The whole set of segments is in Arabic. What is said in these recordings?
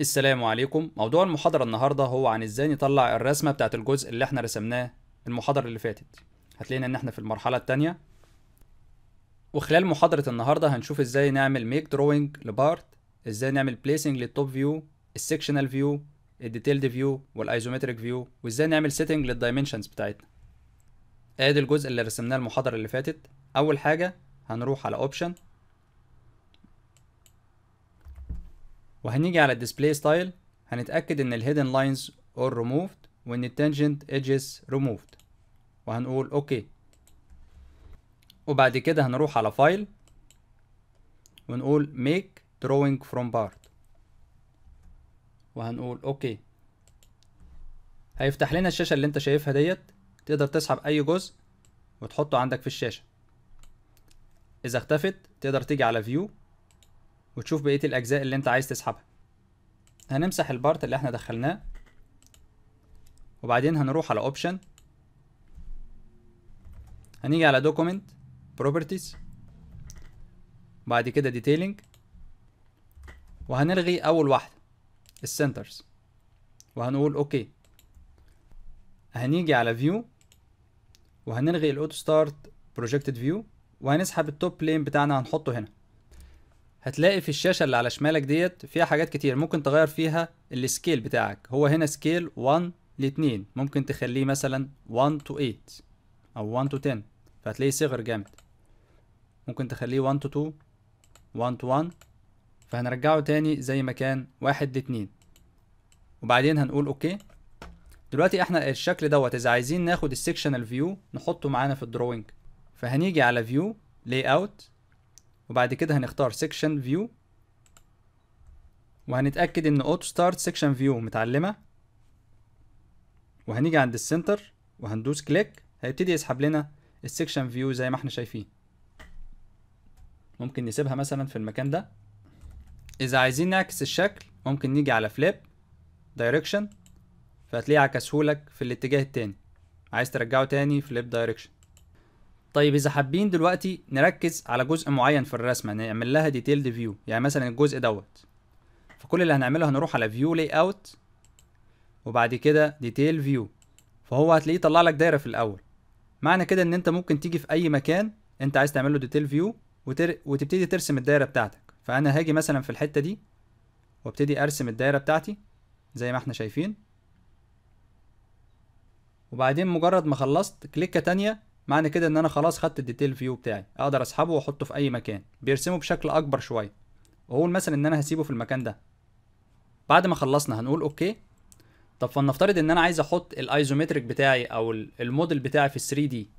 السلام عليكم موضوع المحاضرة النهاردة هو عن ازاي نطلع الرسمة بتاعت الجزء اللي احنا رسمناه المحاضرة اللي فاتت هتلاقينا ان احنا في المرحلة التانية وخلال محاضرة النهاردة هنشوف ازاي نعمل ميك دروينج لبارت ازاي نعمل بليسنج للتوب فيو السكشنال فيو الديتيلد فيو والايزومتريك فيو وازاي نعمل سيتنج للدايمنشنز بتاعتنا ادي الجزء اللي رسمناه المحاضرة اللي فاتت اول حاجة هنروح على اوبشن وهنيجي على display style هنتأكد ان ال hidden lines all removed وان ال tangent edges removed وهنقول اوكي okay. وبعد كده هنروح على file ونقول make drawing from part وهنقول اوكي okay. هيفتح لنا الشاشة اللي انت شايفها ديت تقدر تسحب اي جزء وتحطه عندك في الشاشة اذا اختفت تقدر تيجي على view وتشوف بقية الأجزاء اللي أنت عايز تسحبها هنمسح البارت اللي احنا دخلناه وبعدين هنروح على اوبشن هنيجي على Document بروبرتيز بعد كده Detailing وهنلغي اول واحده السنترز وهنقول اوكي هنيجي على فيو وهنلغي الاوتو ستارت بروجكتد فيو وهنسحب التوب لين بتاعنا هنحطه هنا هتلاقي في الشاشه اللي على شمالك ديت فيها حاجات كتير ممكن تغير فيها السكيل بتاعك هو هنا سكيل 1 ل 2 ممكن تخليه مثلا 1 to 8 او 1 to 10 فهتلاقيه صغر جامد ممكن تخليه 1 to 2 1 to 1 فهنرجعه تاني زي ما كان 1 ل 2 وبعدين هنقول اوكي دلوقتي احنا الشكل دوت اذا عايزين ناخد السكشنال فيو نحطه معانا في الدروينج فهنيجي على فيو لاي اوت وبعد كده هنختار سيكشن فيو وهنتأكد ان اوتو ستارت سيكشن فيو متعلمة وهنيجي عند السنتر وهندوس كليك هيبتدي يسحب لنا السيكشن فيو زي ما احنا شايفين ممكن نسيبها مثلا في المكان ده اذا عايزين نعكس الشكل ممكن نيجي على فليب دايركشن فهتلاقيه عكسهولك في الاتجاه التاني عايز ترجعه تاني فليب دايركشن طيب اذا حابين دلوقتي نركز على جزء معين في الرسمه نعمل لها ديتيلد فيو يعني مثلا الجزء دوت فكل اللي هنعمله هنروح على فيو لاي اوت وبعد كده ديتيل فيو فهو هتلاقيه طلع لك دايره في الاول معنى كده ان انت ممكن تيجي في اي مكان انت عايز تعمل له ديتيل فيو وتر... وتبتدي ترسم الدايره بتاعتك فانا هاجي مثلا في الحته دي وابتدي ارسم الدايره بتاعتي زي ما احنا شايفين وبعدين مجرد ما خلصت كليكه تانية معنى كده ان انا خلاص خدت الديتيل فيو بتاعي اقدر اسحبه واحطه في اي مكان بيرسمه بشكل اكبر شويه وهقول مثلا ان انا هسيبه في المكان ده بعد ما خلصنا هنقول اوكي طب فلنفترض ان انا عايز احط الايزومتريك بتاعي او الموديل بتاعي في 3 دي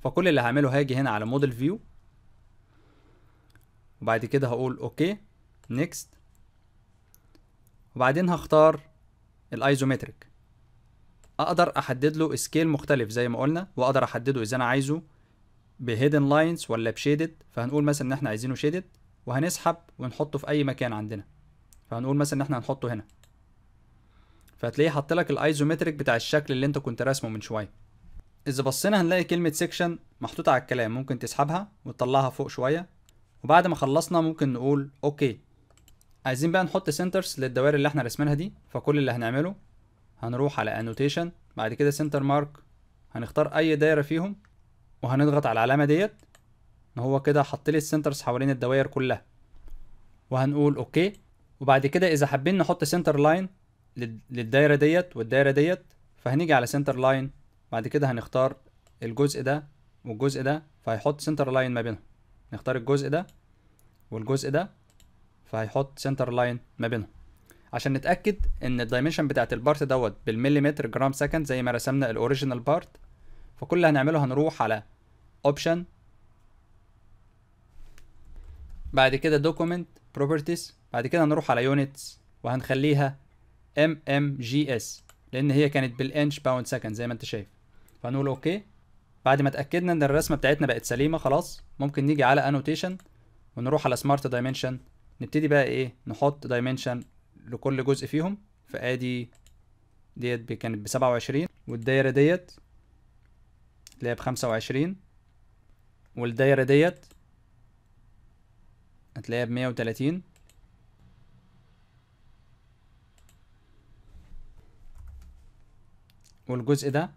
فكل اللي هعمله هاجي هنا على موديل فيو وبعد كده هقول اوكي نيكست وبعدين هختار الايزومتريك اقدر احدد له سكيل مختلف زي ما قلنا واقدر احدده اذا انا عايزه بهيدن لاينز ولا بشيدد فهنقول مثلا ان احنا عايزينه شيدد وهنسحب ونحطه في اي مكان عندنا فهنقول مثلا ان احنا هنحطه هنا فهتلاقيه حط لك الايزومتريك بتاع الشكل اللي انت كنت راسمه من شويه اذا بصينا هنلاقي كلمه سيكشن محطوطه على الكلام ممكن تسحبها وتطلعها فوق شويه وبعد ما خلصنا ممكن نقول اوكي عايزين بقى نحط سنترز للدوائر اللي احنا رسمناها دي فكل اللي هنعمله هنروح على annotation بعد كده سنتر مارك هنختار اي دايره فيهم وهنضغط على العلامه ديت ان هو كده حط لي السنترز حوالين الدوائر كلها وهنقول اوكي وبعد كده اذا حابين نحط سنتر لاين للدايره ديت والدايره ديت فهنيجي على سنتر لاين بعد كده هنختار الجزء ده والجزء ده فهيحط سنتر لاين ما بينهم نختار الجزء ده والجزء ده فهيحط سنتر لاين ما بينهم عشان نتاكد ان الدايمنشن بتاعت البارت دوت بالمليمتر جرام سكند زي ما رسمنا الاوريجينال بارت فكل اللي هنعمله هنروح على اوبشن بعد كده دوكومنت بروبرتيز بعد كده هنروح على يونتس وهنخليها ام ام جي اس لان هي كانت بالانش باوند سكند زي ما انت شايف فهنقول اوكي بعد ما اتاكدنا ان الرسمه بتاعتنا بقت سليمه خلاص ممكن نيجي على انوتيشن ونروح على سمارت دايمنشن نبتدي بقى ايه نحط دايمنشن لكل جزء فيهم فادي ديت كانت بسبعة وعشرين والدايرة ديت اللي هي بخمسة وعشرين والدايرة ديت هتلاقيها بمية وتلاتين والجزء ده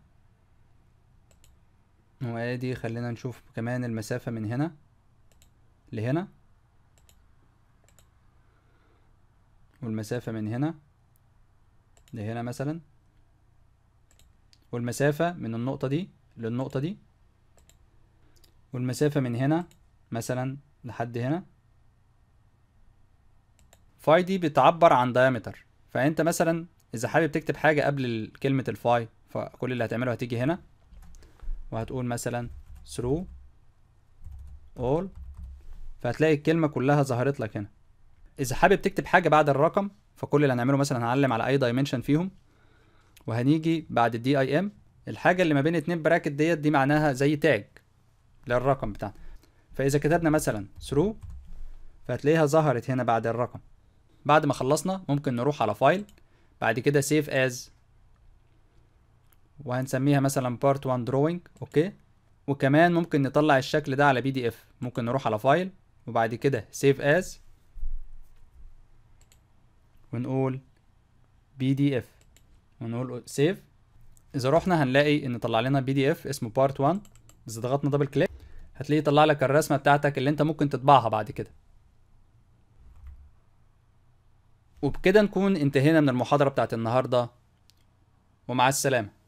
وادي خلينا نشوف كمان المسافة من هنا لهنا والمسافة من هنا لهنا مثلا والمسافة من النقطة دي للنقطة دي والمسافة من هنا مثلا لحد هنا فاي دي بتعبر عن دايمتر فانت مثلا اذا حابب تكتب حاجة قبل كلمة الفاي فكل اللي هتعمله هتيجي هنا وهتقول مثلا through all فهتلاقي الكلمة كلها ظهرت لك هنا اذا حابب تكتب حاجه بعد الرقم فكل اللي هنعمله مثلا هنعلم على اي دايمنشن فيهم وهنيجي بعد الدي اي ام الحاجه اللي ما بين اتنين براكت ديت دي معناها زي تاج للرقم بتاعنا فاذا كتبنا مثلا ثرو فهتلاقيها ظهرت هنا بعد الرقم بعد ما خلصنا ممكن نروح على فايل بعد كده سيف از وهنسميها مثلا بارت 1 دروينج اوكي وكمان ممكن نطلع الشكل ده على بي دي اف ممكن نروح على فايل وبعد كده سيف از ونقول بي دي اف ونقول سيف اذا رحنا هنلاقي ان طلع لنا بي دي اف اسمه بارت 1 اذا ضغطنا دبل كليك هتلاقيه طلع لك الرسمه بتاعتك اللي انت ممكن تطبعها بعد كده وبكده نكون انتهينا من المحاضره بتاعت النهارده ومع السلامه